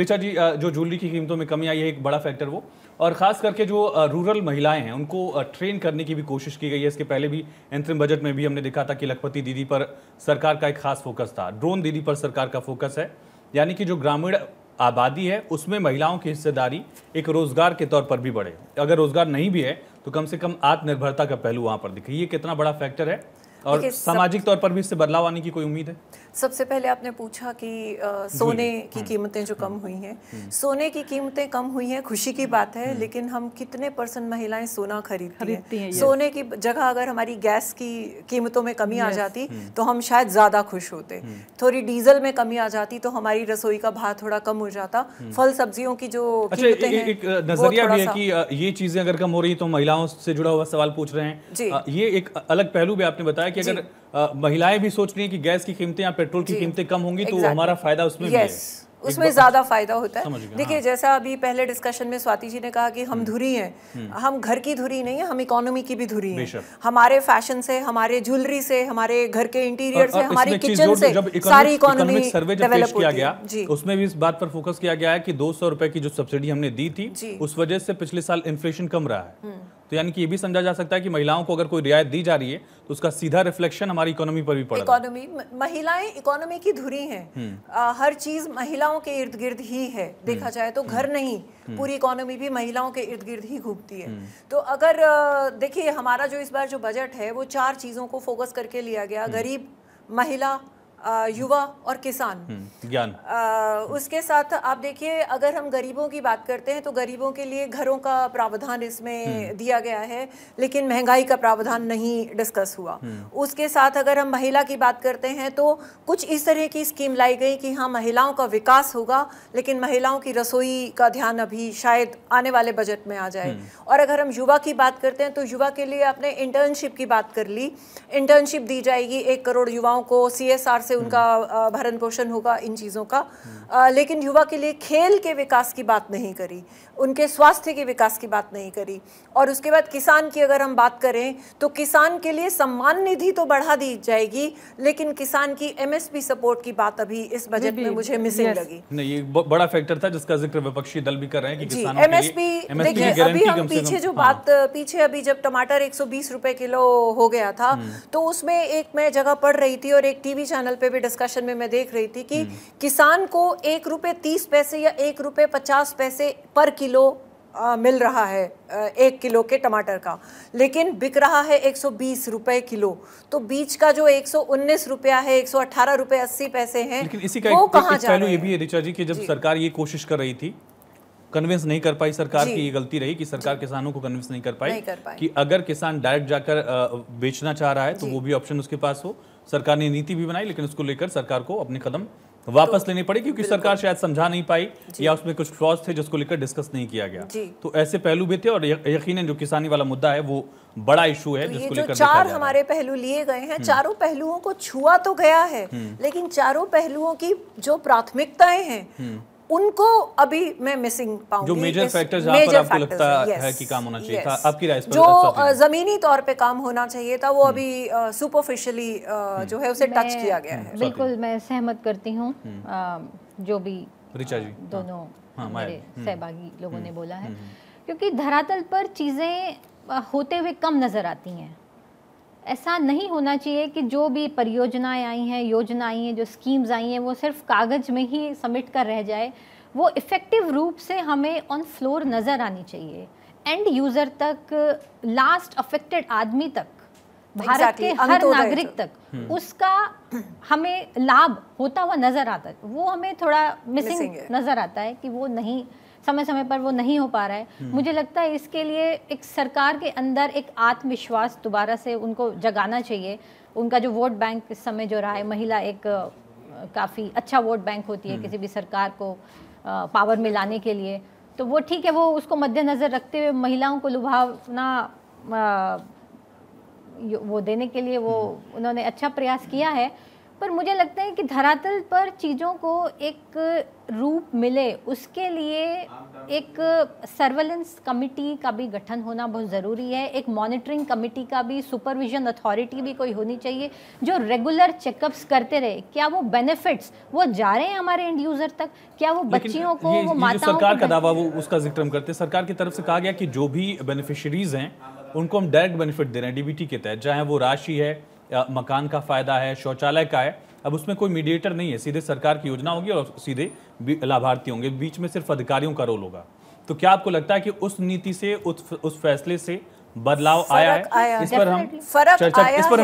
रिचा जी जो ज्वेलरी की कीमतों में कमी आई है एक बड़ा फैक्टर वो और ख़ास करके जो रूरल महिलाएं हैं उनको ट्रेन करने की भी कोशिश की गई है इसके पहले भी अंतरिम बजट में भी हमने देखा था कि लखपति दीदी पर सरकार का एक खास फोकस था ड्रोन दीदी पर सरकार का फोकस है यानी कि जो ग्रामीण आबादी है उसमें महिलाओं की हिस्सेदारी एक रोज़गार के तौर पर भी बढ़े अगर रोज़गार नहीं भी है तो कम से कम आत्मनिर्भरता का पहलू वहाँ पर दिखे ये कितना बड़ा फैक्टर है और सामाजिक तौर पर भी इससे बदलाव आने की कोई उम्मीद है सबसे पहले आपने पूछा कि आ, सोने की हम्म। कीमतें जो कम हम्म। हुई हैं हम्म। सोने की कीमतें कम हुई हैं खुशी की बात है लेकिन हम कितने परसेंट महिलाएं सोना खरीदती, खरीदती हैं सोने की जगह अगर हमारी गैस की कीमतों में कमी आ जाती तो हम शायद ज़्यादा खुश होते थोड़ी डीजल में कमी आ जाती तो हमारी रसोई का भाव थोड़ा कम हो जाता फल सब्जियों की जो अच्छा, नजरिया भी है कि ये चीज़ें अगर कम हो रही तो महिलाओं से जुड़ा हुआ सवाल पूछ रहे हैं ये एक अलग पहलू भी आपने बताया कि अगर महिलाएं भी सोच रही हैं कि गैस की कीमतें या पेट्रोल की कीमतें कम होंगी तो हमारा फायदा उसमें उसमें ज़्यादा फायदा होता है देखिए हाँ। जैसा अभी पहले डिस्कशन में स्वाति जी ने कहा कि हम हम्म, धुरी हैं हम्म। हम घर की धुरी नहीं है हम इकोनॉमी की भी धुरी हैं हमारे फैशन से हमारे ज्वेलरी से हमारे घर के इंटीरियर से हमारे किचन से सारी इकोनॉमी सर्वे डेवलप किया गया तो उसमें भी इस बात पर फोकस किया गया है की दो सौ की जो सब्सिडी हमने दी थी उस वजह से पिछले साल इन्फ्लेशन कम रहा है हम्म। तो यानी कि ये भी समझा जा सकता है कि महिलाओं को अगर कोई रियायत दी जा रही है तो उसका सीधा रिफ्लेक्शन हमारी इकोनॉमी पर भी पड़ इकोनॉमी महिलाएं इकोनॉमी की धुरी हैं हम्म। हर चीज महिलाओं के इर्द गिर्द ही है देखा हम्म। जाए तो घर हम्म। नहीं पूरी इकोनॉमी भी महिलाओं के इर्द गिर्द ही घूमती है तो अगर देखिए हमारा जो इस बार जो बजट है वो चार चीज़ों को फोकस करके लिया गया गरीब महिला युवा और किसान हम्म, ज्ञान उसके साथ आप देखिए अगर हम गरीबों की बात करते हैं तो गरीबों के लिए घरों का प्रावधान इसमें हम्म। दिया गया है लेकिन महंगाई का प्रावधान नहीं डिस्कस हुआ हम्म। उसके साथ अगर हम महिला की बात करते हैं तो कुछ इस तरह की स्कीम लाई गई कि हाँ महिलाओं का विकास होगा लेकिन महिलाओं की रसोई का ध्यान अभी शायद आने वाले बजट में आ जाए और अगर हम युवा की बात करते हैं तो युवा के लिए आपने इंटर्नशिप की बात कर ली इंटर्नशिप दी जाएगी एक करोड़ युवाओं को सी से से उनका हम्म। भरण पोषण होगा इन चीज़ों का आ, लेकिन युवा के लिए खेल के विकास की बात नहीं करी उनके स्वास्थ्य के विकास की बात नहीं करी और उसके बाद किसान की अगर हम बात करें तो किसान के लिए सम्मान निधि तो बढ़ा दी जाएगी लेकिन किसान की एमएसपी सपोर्ट की बात अभी इस बजट में मुझे मिसिंग लगी नहीं ये बड़ा फैक्टर था जिसका जिक्र विपक्षी दल भी कर रहे हैं कि किसानों एमएसपी देखिए अभी हम पीछे जो हाँ। बात पीछे अभी जब टमाटर एक रुपए किलो हो गया था हम्म। तो उसमें एक मैं जगह पढ़ रही थी और एक टीवी चैनल चैनल पे भी डिस्कशन में मैं देख रही थी कि हम्म। किसान को एक रुपये तीस पैसे या एक रुपये पचास पैसे पर किलो आ, मिल रहा है एक किलो के टमाटर का लेकिन बिक रहा है एक 120 रुपए किलो तो बीच का जो एक सौ उन्नीस रुपया है एक सौ अठारह रुपये अस्सी पैसे है लेकिन इसी का वो एक, जा पहलू ये भी है ऋचा जी कि जब जी। सरकार ये कोशिश कर रही थी कन्विंस नहीं कर पाई सरकार की ये गलती रही कि सरकार किसानों को कन्विंस नहीं कर पाई कि अगर किसान डायरेक्ट जाकर बेचना चाह रहा है तो वो भी ऑप्शन उसके पास हो सरकार ने नीति भी बनाई लेकिन उसको लेकर सरकार को अपने कदम वापस तो, लेने पड़े क्योंकि सरकार शायद समझा नहीं पाई या उसमें कुछ फ्लॉज थे जिसको लेकर डिस्कस नहीं किया गया तो ऐसे पहलू भी थे और यकीन जो किसानी वाला मुद्दा है वो बड़ा इशू है तो जिसको लेकर चार हमारे पहलू लिए गए हैं हम्म। चारों पहलुओं को छुआ तो गया है हम्म। लेकिन चारों पहलुओं की जो प्राथमिकताएं हैं हम्म। उनको अभी मैं मिसिंग जो मेजर फैक्टर्स जहां पर आपको लगता yes, है कि काम होना चाहिए yes. था आपकी राय जो जमीनी तौर पे काम होना चाहिए था वो हम्म। अभी सुपरफिशियली हम्म। जो है उसे टच किया गया है हम्म, बिल्कुल मैं सहमत करती हूँ जो भी रिचा जी हाँ। दोनों हाँ, सहभागी लोगों ने बोला है क्योंकि धरातल पर चीज़ें होते हुए कम नज़र आती हैं ऐसा नहीं होना चाहिए कि जो भी परियोजनाएं आई हैं योजना आई हैं जो स्कीम्स आई हैं वो सिर्फ कागज़ में ही सबमिट कर रह जाए वो इफ़ेक्टिव रूप से हमें ऑन फ्लोर नज़र आनी चाहिए एंड यूज़र तक लास्ट अफेक्टेड आदमी तक भारत exactly. के हर नागरिक तो। तक हम्म। उसका हमें लाभ होता हुआ नज़र आता है वो हमें थोड़ा मिसिंग नज़र आता है कि वो नहीं समय समय पर वो नहीं हो पा रहा है हम्म। मुझे लगता है इसके लिए एक सरकार के अंदर एक आत्मविश्वास दोबारा से उनको जगाना चाहिए उनका जो वोट बैंक इस समय जो रहा है महिला एक काफ़ी अच्छा वोट बैंक होती है हम्म। किसी भी सरकार को पावर में लाने के लिए तो वो ठीक है वो उसको मद्देनज़र रखते हुए महिलाओं को लुभावना वो देने के लिए वो हम्म। उन्होंने अच्छा प्रयास किया है पर मुझे लगता है कि धरातल पर चीज़ों को एक रूप मिले उसके लिए एक सर्वेलेंस कमिटी का भी गठन होना बहुत ज़रूरी है एक मॉनिटरिंग कमिटी का भी सुपरविजन अथॉरिटी भी कोई होनी चाहिए जो रेगुलर चेकअप्स करते रहे क्या वो बेनिफिट्स वो जा रहे हैं हमारे एंड यूज़र तक क्या वो बच्चियों को ये, वो माता सरकार का दावा वो उसका जिक्र करते हैं सरकार की तरफ से कहा गया कि जो भी बेनिफिशरीज हैं उनको हम डायरेक्ट बेनिफिट दे रहे हैं डीबीटी के तहत चाहे वो राशि है मकान का फ़ायदा है शौचालय का है अब उसमें कोई मीडिएटर नहीं है सीधे सरकार की योजना होगी और सीधे लाभार्थी होंगे बीच में सिर्फ अधिकारियों का रोल होगा तो क्या आपको लगता है कि उस नीति से उस, उस फैसले से बदलाव आया है आया। इस पर हम चर्चा इस पर